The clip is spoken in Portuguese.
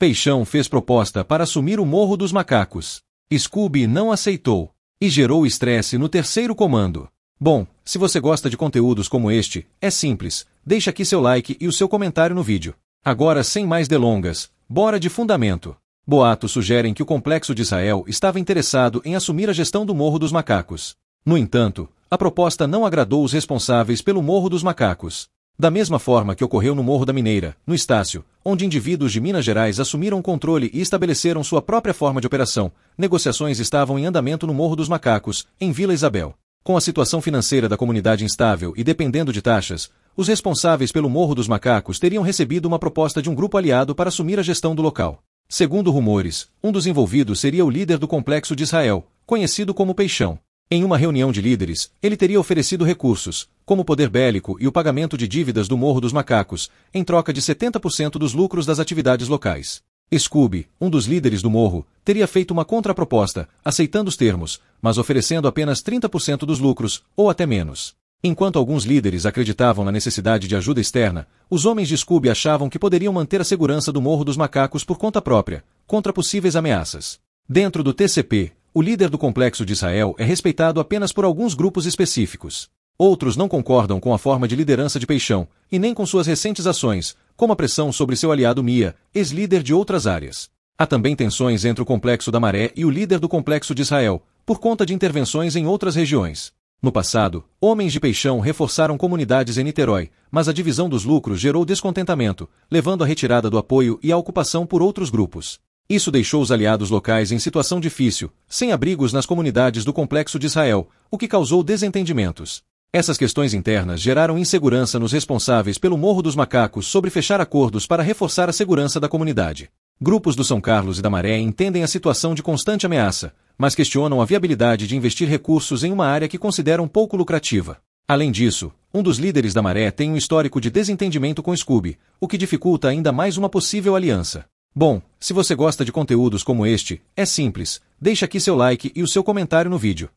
Peixão fez proposta para assumir o Morro dos Macacos. Scooby não aceitou e gerou estresse no terceiro comando. Bom, se você gosta de conteúdos como este, é simples, deixa aqui seu like e o seu comentário no vídeo. Agora, sem mais delongas, bora de fundamento. Boatos sugerem que o Complexo de Israel estava interessado em assumir a gestão do Morro dos Macacos. No entanto, a proposta não agradou os responsáveis pelo Morro dos Macacos. Da mesma forma que ocorreu no Morro da Mineira, no Estácio, onde indivíduos de Minas Gerais assumiram o controle e estabeleceram sua própria forma de operação, negociações estavam em andamento no Morro dos Macacos, em Vila Isabel. Com a situação financeira da comunidade instável e dependendo de taxas, os responsáveis pelo Morro dos Macacos teriam recebido uma proposta de um grupo aliado para assumir a gestão do local. Segundo rumores, um dos envolvidos seria o líder do complexo de Israel, conhecido como Peixão. Em uma reunião de líderes, ele teria oferecido recursos, como poder bélico e o pagamento de dívidas do Morro dos Macacos, em troca de 70% dos lucros das atividades locais. Scooby, um dos líderes do morro, teria feito uma contraproposta, aceitando os termos, mas oferecendo apenas 30% dos lucros, ou até menos. Enquanto alguns líderes acreditavam na necessidade de ajuda externa, os homens de Scooby achavam que poderiam manter a segurança do Morro dos Macacos por conta própria, contra possíveis ameaças. Dentro do TCP, o líder do complexo de Israel é respeitado apenas por alguns grupos específicos. Outros não concordam com a forma de liderança de Peixão, e nem com suas recentes ações, como a pressão sobre seu aliado Mia, ex-líder de outras áreas. Há também tensões entre o complexo da Maré e o líder do complexo de Israel, por conta de intervenções em outras regiões. No passado, homens de Peixão reforçaram comunidades em Niterói, mas a divisão dos lucros gerou descontentamento, levando à retirada do apoio e à ocupação por outros grupos. Isso deixou os aliados locais em situação difícil, sem abrigos nas comunidades do complexo de Israel, o que causou desentendimentos. Essas questões internas geraram insegurança nos responsáveis pelo Morro dos Macacos sobre fechar acordos para reforçar a segurança da comunidade. Grupos do São Carlos e da Maré entendem a situação de constante ameaça, mas questionam a viabilidade de investir recursos em uma área que consideram pouco lucrativa. Além disso, um dos líderes da Maré tem um histórico de desentendimento com Scooby, o que dificulta ainda mais uma possível aliança. Bom, se você gosta de conteúdos como este, é simples, deixe aqui seu like e o seu comentário no vídeo.